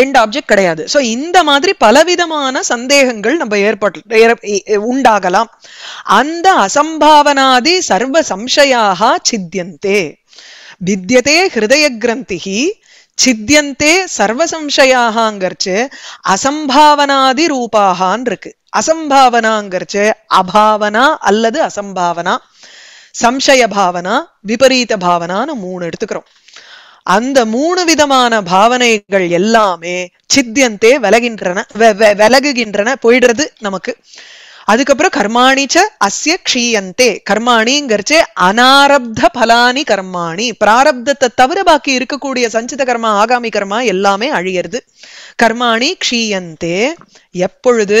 ரெண்டு ஆப்ஜெக்ட் கிடையாது ஸோ இந்த மாதிரி பலவிதமான சந்தேகங்கள் நம்ம ஏற்பட்டு உண்டாகலாம் அந்த அசம்பாவனாதி சர்வ சம்சயாக சித்தியந்தே வித்தியதே ஹிருதய கிரந்திகி சித்தியந்தே சர்வ சம்சயாகங்கிறச்சு அசம்பாவனாதி ரூபாகான் இருக்கு அசம்பாவனாங்கிறச்சு அபாவனா அல்லது அசம்பாவனா சம்சய பாவனா விபரீத பாவனான்னு மூணு எடுத்துக்கிறோம் அந்த மூணு விதமான பாவனைகள் எல்லாமே சித்தியந்தே விலகின்றன விலகுகின்றன போயிடுறது நமக்கு அதுக்கப்புறம் கர்மாணிச்ச அஸ்ய க்ஷீயந்தே கர்மாணிங்கிறச்சே அனாரப்த பலானி கர்மாணி பிராரப்தத்தை தவிர பாக்கி இருக்கக்கூடிய சஞ்சித கர்மா ஆகாமி கர்மா எல்லாமே அழியிறது கர்மாணி க்ஷீயந்தே எப்பொழுது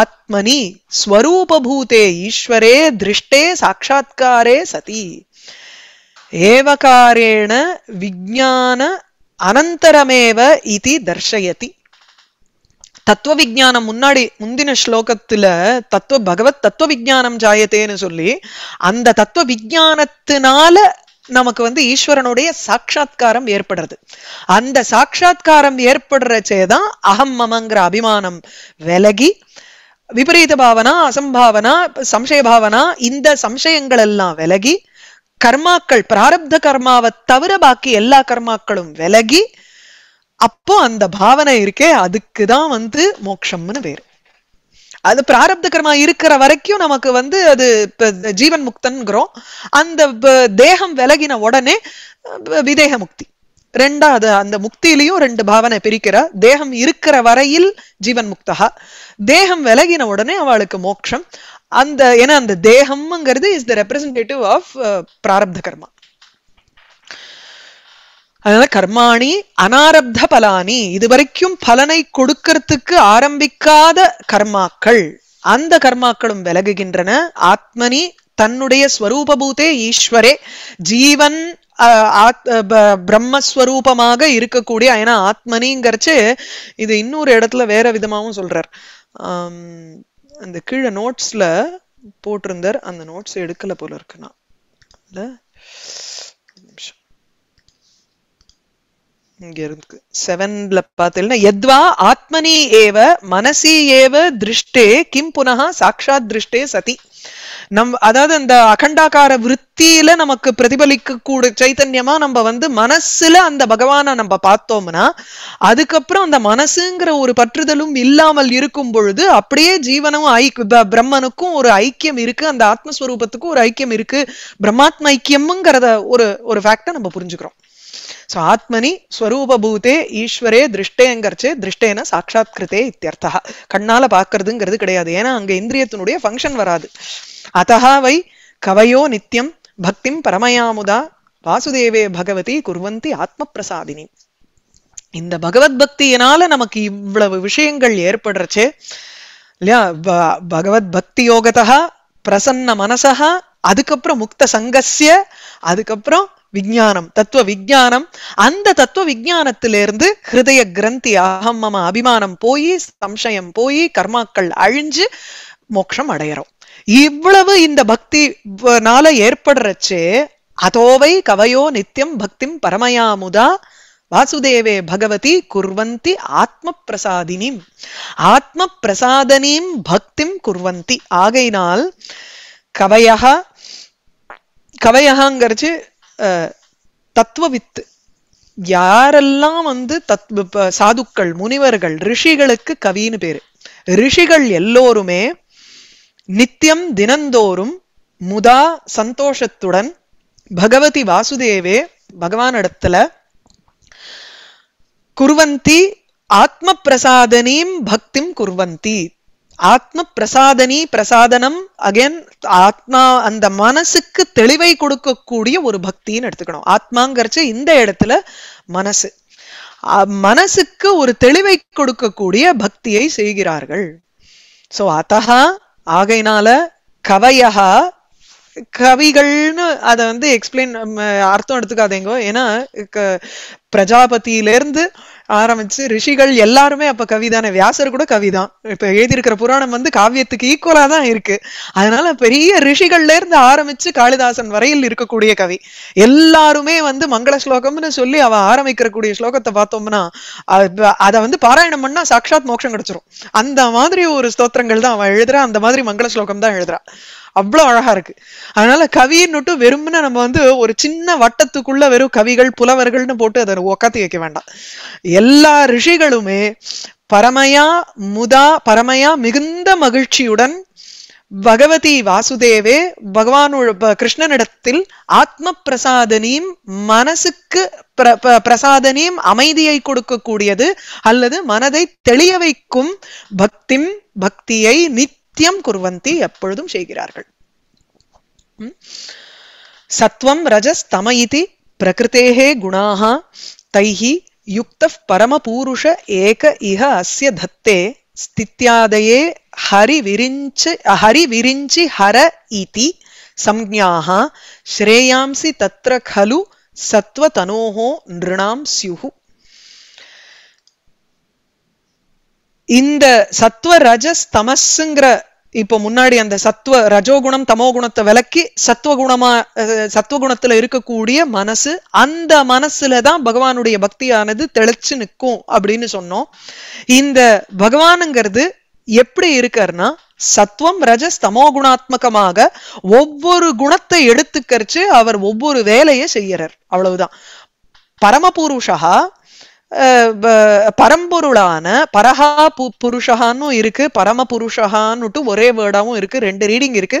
ஆத்மனி ஸ்வரூபபூதே ஈஸ்வரே திருஷ்டே சாட்சா்காரே சதி ஏவகாரேண விஜான அனந்தரமேவ இது தர்ஷயதி தத்துவ விஜானம் முன்னாடி முந்தின ஸ்லோகத்துல தத்துவ பகவத் தத்துவ விஜானம் ஜாயத்தேன்னு சொல்லி அந்த தத்துவ விஜானத்தினால நமக்கு வந்து ஈஸ்வரனுடைய சாட்சா்காரம் ஏற்படுறது அந்த சாட்சா்காரம் ஏற்படுறச்சேதான் அகம் மமங்கிற அபிமானம் விலகி விபரீத பாவனா அசம்பாவனா சம்சய பாவனா இந்த சம்சயங்கள் எல்லாம் விலகி கர்மாக்கள் பிராரப்த கர்மாவை தவிர பாக்கி எல்லா கர்மாக்களும் விலகி அப்போ அந்த பாவனை இருக்கே அதுக்குதான் வந்து மோக்ஷம்னு வேறு அது பிராரப்த கர்மா இருக்கிற வரைக்கும் நமக்கு வந்து அது ஜீவன் முக்தன்கிறோம் அந்த தேகம் விலகின உடனே விதேக முக்தி ரெண்டாவது அந்த முக்தியிலையும் ரெண்டு பாவனை பிரிக்கிற தேகம் இருக்கிற வரையில் ஜீவன் முக்தகா தேகம் விலகின உடனே அவளுக்கு மோட்சம் அந்த ஏன்னா அந்த தேகம்ங்கிறது இஸ் த ரெப்ரஸன்டேட்டிவ் ஆஃப் பிராரப்த கர்மா அதனால கர்மாணி அனாரப்த பலானி இது வரைக்கும் பலனை கொடுக்கறதுக்கு ஆரம்பிக்காத கர்மாக்கள் அந்த கர்மாக்களும் விலகுகின்றன ஆத்மனி தன்னுடைய ஸ்வரூபபூதே ஈஸ்வரே ஜீவன் பிரம்மஸ்வரூபமாக இருக்கக்கூடிய ஏன்னா ஆத்மனிங்கிறச்சு இது இன்னொரு இடத்துல வேற விதமாகவும் சொல்றார் அந்த கீழே நோட்ஸில் போட்டிருந்தார் அந்த நோட்ஸ் எடுக்கலை போல இருக்குண்ணா இல்லை இங்க இருக்கு செவன்ல பார்த்தீங்கன்னா எத்வா ஆத்மனி ஏவ மனசி ஏவ திருஷ்டே கிம் புனக சாட்சாத் திருஷ்டே சதி நம் அதாவது அந்த அகண்டாகார விற்த்தியில நமக்கு பிரதிபலிக்க கூட சைத்தன்யமா நம்ம வந்து மனசுல அந்த பகவானை நம்ம பார்த்தோம்னா அதுக்கப்புறம் அந்த மனசுங்கிற ஒரு பற்றுதலும் இல்லாமல் இருக்கும் பொழுது அப்படியே ஜீவனும் ஐ பிரம்மனுக்கும் ஒரு ஐக்கியம் இருக்கு அந்த ஆத்மஸ்வரூபத்துக்கும் ஒரு ஐக்கியம் இருக்கு பிரம்மாத்ம ஐக்கியம்ங்கிறத ஒரு ஒரு ஃபேக்டை நம்ம புரிஞ்சுக்கிறோம் ஸோ ஆத்மனி ஸ்வரூபபூதே ஈஸ்வரே திருஷ்டேங்கர்ச்சு திருஷ்டேன சாட்சாத் கிருத்தே இத்தியர்த்தா கண்ணால பாக்குறதுங்கிறது கிடையாது ஏன்னா அங்க இந்திரியத்தினுடைய ஃபங்க்ஷன் வராது அத்தகா வை கவையோ நித்தியம் பக்திம் பரமயாமுதா வாசுதேவே பகவதி குர்வந்தி ஆத்ம பிரசாதினி இந்த பகவத் பக்தியினால நமக்கு இவ்வளவு விஷயங்கள் ஏற்படுறச்சு இல்லையா பகவத் பக்தி யோகத்தா பிரசன்ன மனசா அதுக்கப்புறம் முக்த சங்கசிய அதுக்கப்புறம் விஜானம் தத்துவ விஜானம் அந்த தத்துவ விஜானத்திலிருந்து ஹிருதய கிரந்தி அகம் மம அபிமானம் போய் சம்சயம் போய் கர்மாக்கள் அழிஞ்சு மோட்சம் அடையிறோம் இவ்வளவு இந்த பக்தி நாள ஏற்படுறச்சு அதோவை கவையோ நித்தியம் பக்திம் பரமயாமுதா வாசுதேவே பகவதி குர்வந்தி ஆத்ம பிரசாதினிம் ஆத்ம பிரசாதனிம் பக்திம் குர்வந்தி ஆகையினால் கவையகா கவையகாங்கிறச்சு தத்துவவித்து யாரெல்லாம் வந்து தத் சாதுக்கள் முனிவர்கள் ரிஷிகளுக்கு கவின்னு பேரு ரிஷிகள் எல்லோருமே நித்தியம் தினந்தோறும் முதா சந்தோஷத்துடன் பகவதி வாசுதேவே இடத்துல குருவந்தி ஆத்ம பிரசாதனீம் பக்திம் குர்வந்தி ஆத்ம பிரசாதனி பிரசாதனம் அகைன் ஆத்மா அந்த மனசுக்கு தெளிவை கொடுக்கக்கூடிய ஒரு பக்தின்னு எடுத்துக்கணும் ஆத்மாங்கிறச்சு இந்த இடத்துல மனசு மனசுக்கு ஒரு தெளிவை கொடுக்கக்கூடிய பக்தியை செய்கிறார்கள் சோ அத்தகா ஆகையினால கவையகா கவிகள்னு அதை வந்து எக்ஸ்பிளைன் அர்த்தம் எடுத்துக்காதீங்க ஏன்னா பிரஜாபதியிலேருந்து ஆரம்பிச்சு ரிஷிகள் எல்லாருமே அப்ப கவிதான வியாசர் கூட கவிதான் இப்ப எழுதியிருக்கிற புராணம் வந்து காவியத்துக்கு ஈக்குவலா தான் இருக்கு அதனால பெரிய ரிஷிகள்ல இருந்து ஆரம்பிச்சு காளிதாசன் வரையில் இருக்கக்கூடிய கவி எல்லாருமே வந்து மங்கள ஸ்லோகம்னு சொல்லி அவ கூடிய ஸ்லோகத்தை பார்த்தோம்னா அதை வந்து பாராயணம் பண்ணா சாட்சாத் மோட்சம் கிடைச்சிரும் அந்த மாதிரி ஒரு ஸ்தோத்திரங்கள் தான் அவன் எழுதுறா அந்த மாதிரி மங்கள ஸ்லோகம் தான் எழுதுறா அவ்வளோ அழகா இருக்கு அதனால கவின்னுட்டும் வெறும்னா நம்ம வந்து ஒரு சின்ன வட்டத்துக்குள்ள வெறும் கவிகள் புலவர்கள்னு போட்டு அதை உக்காத்து வைக்க வேண்டாம் எல்லா ரிஷிகளுமே பரமையா முதா பரமையா மிகுந்த மகிழ்ச்சியுடன் பகவதி வாசுதேவே பகவானு கிருஷ்ணனிடத்தில் ஆத்ம பிரசாதனியும் மனசுக்கு பிரசாதனியும் அமைதியை கொடுக்கக்கூடியது அல்லது மனதை தெளிய வைக்கும் பக்தி பக்தியை நித் சத்தியம் குர்வந்தி எப்பொழுதும் செய்கிறார்கள் சத்வம் ரஜஸ் தம இது பிரகிருத்தேகே குணாக தைஹி யுக்த பரமபூருஷ ஏக இஹ அஸ்ய தத்தே ஸ்தித்யாதயே ஹரி விரிஞ்சு ஹரி விரிஞ்சி ஹர இதி சம்ஞாக ஸ்ரேயாம்சி தத்ர கலு சத்வதனோஹோ நிருணாம் ஸ்யுஹு இந்த சத்வ ரஜஸ் தமஸுங்கிற இப்போ முன்னாடி அந்த சத்வ ரஜோகுணம் தமோ குணத்தை விலக்கி சத்வகுணமா சத்வகுணத்துல இருக்கக்கூடிய மனசு அந்த மனசுலதான் பகவானுடைய பக்தியானது தெளிச்சு நிற்கும் அப்படின்னு சொன்னோம் இந்த பகவானுங்கிறது எப்படி இருக்காருன்னா சத்வம் ரஜஸ் தமோ குணாத்மகமாக ஒவ்வொரு குணத்தை எடுத்துக்கரிச்சு அவர் ஒவ்வொரு வேலையை செய்யறார் அவ்வளவுதான் பரமபுருஷா பரம்பொருளான பரஹா புருஷகான்னு இருக்கு பரம புருஷகான்னுட்டு ஒரே வேர்டாவும் இருக்கு ரெண்டு ரீடிங் இருக்கு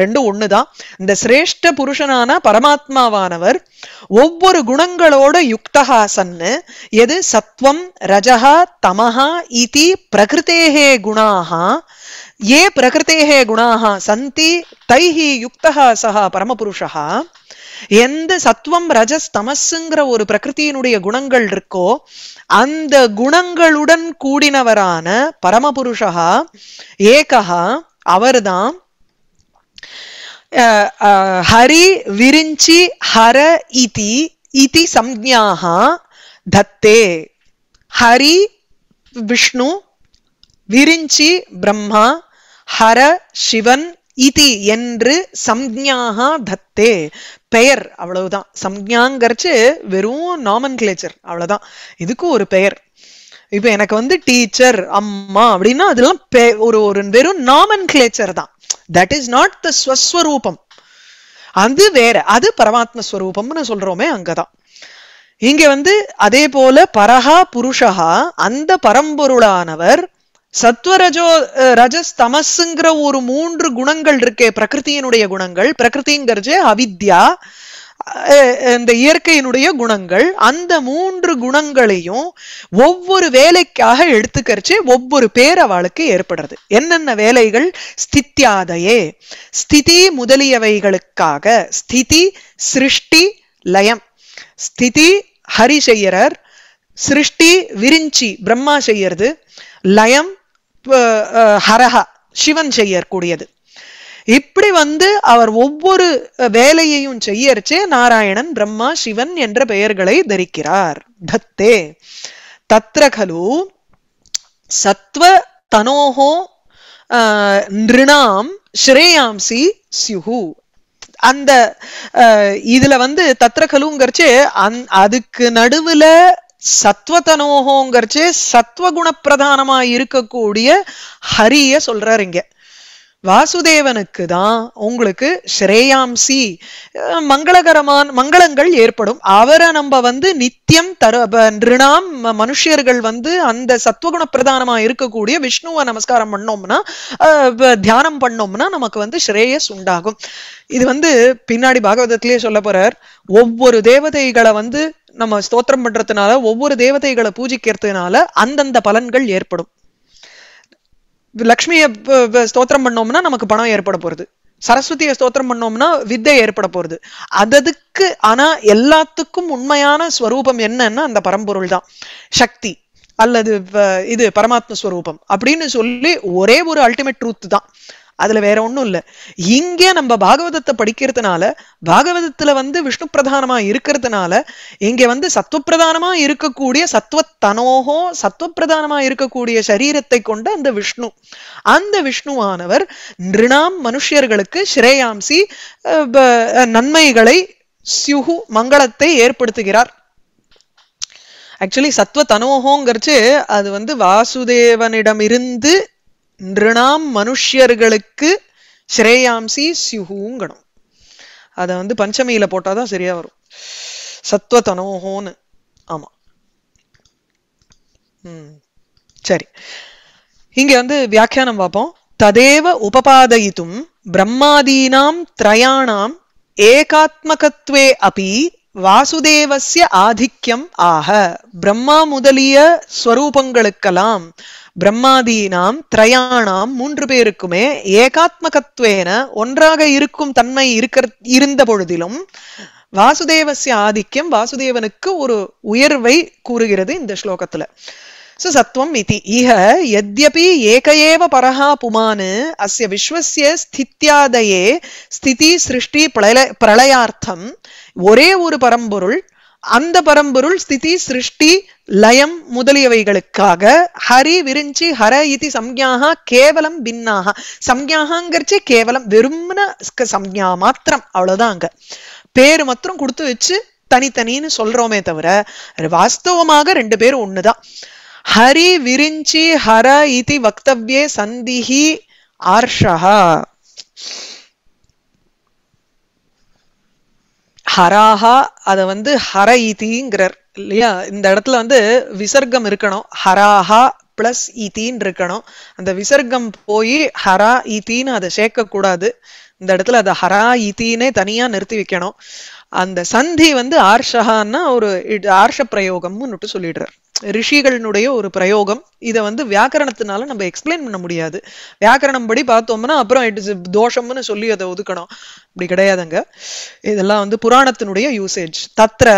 ரெண்டும் ஒண்ணுதான் இந்த சிரேஷ்ட புருஷனான பரமாத்மாவானவர் ஒவ்வொரு குணங்களோட யுக்தகா சன்னு எது சத்வம் ரஜகா தமஹா இதி பிரகிருத்தேகே குணாகா ஏ பிரகிருத்தேகே குணாகா சந்தி தைஹி யுக்தகா சஹா பரமபுருஷா எந்த சத்துவம் ரஜஸ் தமசுங்கிற ஒரு பிரகிருத்தியினுடைய குணங்கள் இருக்கோ அந்த குணங்களுடன் கூடினவரான பரமபுருஷா ஏகா அவர்தான் ஹரி விரிஞ்சி ஹர இதி இதி சம்ஞாகா தத்தே ஹரி விஷ்ணு விரிஞ்சி பிரம்மா ஹர சிவன் இது என்று சம்ஞாகா தத்தே பெயர் அவ்வளவுதான் சம்ஞாங்கிறச்சு வெறும் நாமன் கிளேச்சர் அவ்வளவுதான் இதுக்கும் ஒரு பெயர் இப்போ எனக்கு வந்து டீச்சர் அம்மா அப்படின்னா அதெல்லாம் ஒரு ஒரு வெறும் நாமன் கிளேச்சர் தான் தட் இஸ் நாட் த ஸ்வஸ்வரூபம் அது வேற அது பரமாத்ம ஸ்வரூபம்னு சொல்றோமே அங்கதான் இங்க வந்து அதே போல பரஹா புருஷஹா அந்த பரம்பொருளானவர் சத்வரஜோ ரஜஸ் தமஸ்ங்கிற ஒரு மூன்று குணங்கள் இருக்கே பிரகிருத்தியினுடைய குணங்கள் பிரகிருதிங்கிறது அவித்யா இந்த இயற்கையினுடைய குணங்கள் அந்த மூன்று குணங்களையும் ஒவ்வொரு வேலைக்காக எடுத்துக்கரிச்சு ஒவ்வொரு பேர் அவளுக்கு ஏற்படுறது என்னென்ன வேலைகள் ஸ்தித்யாதையே ஸ்திதி முதலியவைகளுக்காக ஸ்திதி சிருஷ்டி லயம் ஸ்திதி ஹரி செய்யறர் சிருஷ்டி விரிஞ்சி பிரம்மா செய்யறது லயம் ஹரஹா சிவன் செய்யக்கூடியது இப்படி வந்து அவர் ஒவ்வொரு வேலையையும் செய்யறச்சே நாராயணன் பிரம்மா சிவன் என்ற பெயர்களை தரிக்கிறார் தத்தே தத்ரகலு சத்வ தனோஹோ நிருணாம் ஸ்ரேயாம்சி சியுஹு அந்த இதுல வந்து தத்ரகலுங்கிறச்சு அந் அதுக்கு நடுவுல சத்வதனோகோங்கிறச்சு சத்வகுண பிரதானமா இருக்கக்கூடிய ஹரிய சொல்றாரு இங்க வாசுதேவனுக்கு தான் உங்களுக்கு ஸ்ரேயாம்சி மங்களகரமான மங்களங்கள் ஏற்படும் அவரை நம்ம வந்து நித்தியம் தரு நிருணாம் மனுஷியர்கள் வந்து அந்த சத்வகுண பிரதானமா இருக்கக்கூடிய விஷ்ணுவை நமஸ்காரம் பண்ணோம்னா தியானம் பண்ணோம்னா நமக்கு வந்து ஸ்ரேயஸ் உண்டாகும் இது வந்து பின்னாடி பாகவதத்திலேயே சொல்ல போறார் ஒவ்வொரு தேவதைகளை வந்து நம்ம ஸ்தோத்திரம் பண்றதுனால ஒவ்வொரு தேவதைகளை பூஜிக்கிறதுனால அந்தந்த பலன்கள் ஏற்படும் லக்ஷ்மியை ஸ்தோத்திரம் பண்ணோம்னா நமக்கு பணம் ஏற்பட போறது சரஸ்வதியை ஸ்தோத்திரம் பண்ணோம்னா வித்தை ஏற்பட போறது அததுக்கு ஆனா எல்லாத்துக்கும் உண்மையான ஸ்வரூபம் என்னன்னா அந்த பரம்பொருள் தான் சக்தி அல்லது இது பரமாத்ம ஸ்வரூபம் அப்படின்னு சொல்லி ஒரே ஒரு அல்டிமேட் ட்ரூத் தான் அதுல வேற ஒண்ணும் இல்ல இங்கே நம்ம பாகவதத்தை படிக்கிறதுனால பாகவதத்துல வந்து விஷ்ணு பிரதானமா இருக்கிறதுனால இங்க வந்து சத்துவப்பிரதானமா இருக்கக்கூடிய சத்துவத்தனோகோ சத்துவப்பிரதானமா இருக்கக்கூடிய சரீரத்தை கொண்ட அந்த விஷ்ணு அந்த விஷ்ணுவானவர் நிருணாம் மனுஷியர்களுக்கு ஸ்ரேயாம்சி நன்மைகளை சியுகு மங்களத்தை ஏற்படுத்துகிறார் ஆக்சுவலி சத்வ தனோகோங்கிறச்சு அது வந்து வாசுதேவனிடமிருந்து நிருணாம் மனுஷியர்களுக்கு ஸ்ரேயாம்சி சியுகூங்கணும் அதை வந்து பஞ்சமியில போட்டால் தான் சரியாக வரும் சத்வதனோஹோன்னு ஆமாம் உம் சரி இங்கே வந்து வியாக்கியானம் பார்ப்போம் ததேவ உபபாதயித்தும் பிரம்மாதீனாம் திரயாணாம் ஏகாத்மகத்வே அபி வாசுதேவசிய ஆதிக்கியம் ஆக பிரம்மா முதலிய ஸ்வரூபங்களுக்கெல்லாம் பிரம்மாதீனாம் திரையானாம் மூன்று பேருக்குமே ஏகாத்மகத்துவேன ஒன்றாக இருக்கும் தன்மை இருக்கிற இருந்த பொழுதிலும் வாசுதேவசிய ஆதிக்கம் வாசுதேவனுக்கு ஒரு உயர்வை கூறுகிறது இந்த ஸ்லோகத்துல சத்வம் இது இஹ எத்யபி ஏவ பரஹா புமானு அஸ்ய விஸ்வசிய ஸ்தித்யாதையே ஸ்திதி சிருஷ்டி பிரளய பிரளயார்த்தம் ஒரே ஒரு பரம்பொருள் அந்த பரம்பொருள் ஸ்திதி சிருஷ்டி லயம் முதலியவைகளுக்காக ஹரி விரிஞ்சி ஹர இதி சம்யாகா கேவலம் பின்னாகா சம்ஞாகங்கிறச்சே கேவலம் வெறும்ன சம்யா மாத்திரம் அவ்வளவுதான் அங்க பேரு மாத்திரம் கொடுத்து வச்சு தனித்தனின்னு சொல்றோமே தவிர வாஸ்தவமாக ரெண்டு பேரும் ஒண்ணுதான் ஹரி விரிஞ்சி ஹர இதி வக்தவ்யே சந்திஹி ஆர்ஷா ஹராஹா அதை வந்து ஹர இதிங்கிறார் இல்லையா இந்த இடத்துல வந்து விசர்க்கம் இருக்கணும் ஹராஹா பிளஸ் இத்தின்னு இருக்கணும் அந்த விசர்க்கம் போய் ஹரா இத்தின்னு அதை சேர்க்கக்கூடாது இந்த இடத்துல அதை ஹரா இத்தினே தனியா நிறுத்தி வைக்கணும் அந்த சந்தி வந்து ஆர்ஷகான்னா ஒரு ஆர்ஷ பிரயோகம்னுட்டு சொல்லிடுறார் ரிஷிகளினுடைய ஒரு பிரயோகம் இதை வந்து வியாக்கரணத்தினால நம்ம எக்ஸ்பிளைன் பண்ண முடியாது வியாக்கரணம் படி பார்த்தோம்னா அப்புறம் இட் இஸ் தோஷம்னு சொல்லி அதை ஒதுக்கணும் அப்படி கிடையாதுங்க இதெல்லாம் வந்து புராணத்தினுடைய யூசேஜ் தத்ர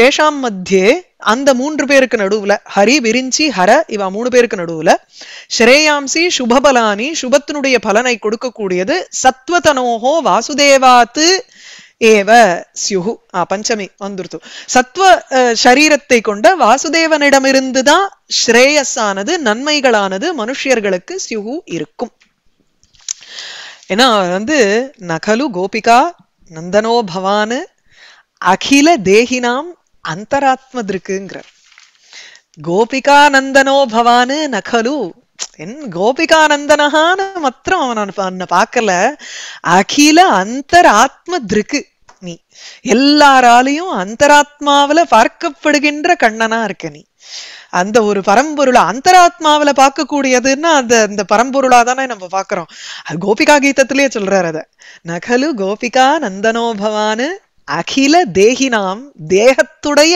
தேஷாம் மத்தியே அந்த மூன்று பேருக்கு நடுவுல ஹரி விரிஞ்சி ஹர இவ மூணு பேருக்கு நடுவுல ஸ்ரேயாம்சி சுபபலானி சுபத்தினுடைய பலனை கொடுக்கக்கூடியது சத்வதனோகோ வாசுதேவாத்து ஏவ சியுகு ஆ பஞ்சமி வந்துருத்து சத்வ சரீரத்தை கொண்ட வாசுதேவனிடமிருந்துதான் ஸ்ரேயஸானது நன்மைகளானது மனுஷியர்களுக்கு சியுகு இருக்கும் ஏன்னா வந்து நகலு கோபிகா நந்தனோ பவானு அகில தேகினாம் அந்தராத்மதிருக்குங்கிறார் கோபிகா நந்தனோ பவானு நகலு என் கோபிகானந்தனகான மாத்திரம் நான் பார்க்கல அகில அந்தராத்ம திருக்கு நீ எல்லாராலையும் அந்தராத்மாவில பார்க்கப்படுகின்ற கண்ணனா இருக்க நீ அந்த ஒரு பரம்பொருளா அந்தராத்மாவில பார்க்கக்கூடியதுன்னா அந்த அந்த பரம்பொருளா தானே நம்ம பாக்குறோம் கோபிகா கீதத்திலேயே சொல்றாரு அத நகலு கோபிகா நந்தனோபவான்னு அகில தேகினாம் தேகத்துடைய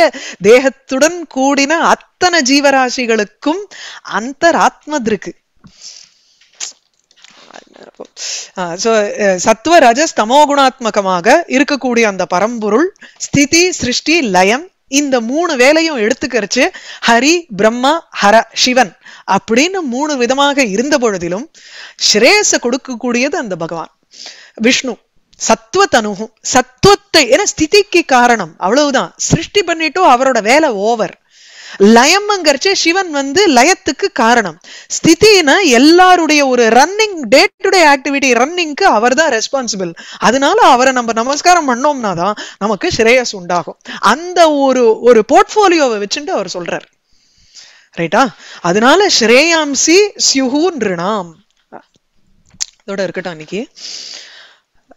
தேகத்துடன் கூடின அத்தனை ஜீவராசிகளுக்கும் ஆத்மதிருக்கு சத்துவ ரஜஸ்தமோ குணாத்மகமாக இருக்கக்கூடிய அந்த பரம்பொருள் ஸ்திதி சிருஷ்டி லயம் இந்த மூணு வேலையும் எடுத்துக்கரிச்சு ஹரி பிரம்மா ஹர சிவன் அப்படின்னு மூணு விதமாக இருந்த பொழுதிலும் ஸ்ரேச கொடுக்கக்கூடியது அந்த பகவான் விஷ்ணு சத்துவத்தனுகும் சத்துவத்தை ஏன்னா ஸ்திதிக்கு காரணம் அவ்வளவுதான் சிருஷ்டி பண்ணிட்டும் அவரோட வேலை ஓவர் லயம்ங்கிறச்ச சிவன் வந்து லயத்துக்கு காரணம் ஸ்திதினா எல்லாருடைய ஒரு running day to day activity ரன்னிங்க்கு அவர் தான் ரெஸ்பான்சிபிள் அதனால அவரை நம்ம நமஸ்காரம் பண்ணோம்னா தான் நமக்கு ஸ்ரேயஸ் உண்டாகும் அந்த ஒரு ஒரு போர்ட்ஃபோலியோவை வச்சுட்டு அவர் சொல்றார் ரைட்டா அதனால ஸ்ரேயாம்சி சியுகுன்றினாம் இதோட இருக்கட்டும் அன்னைக்கு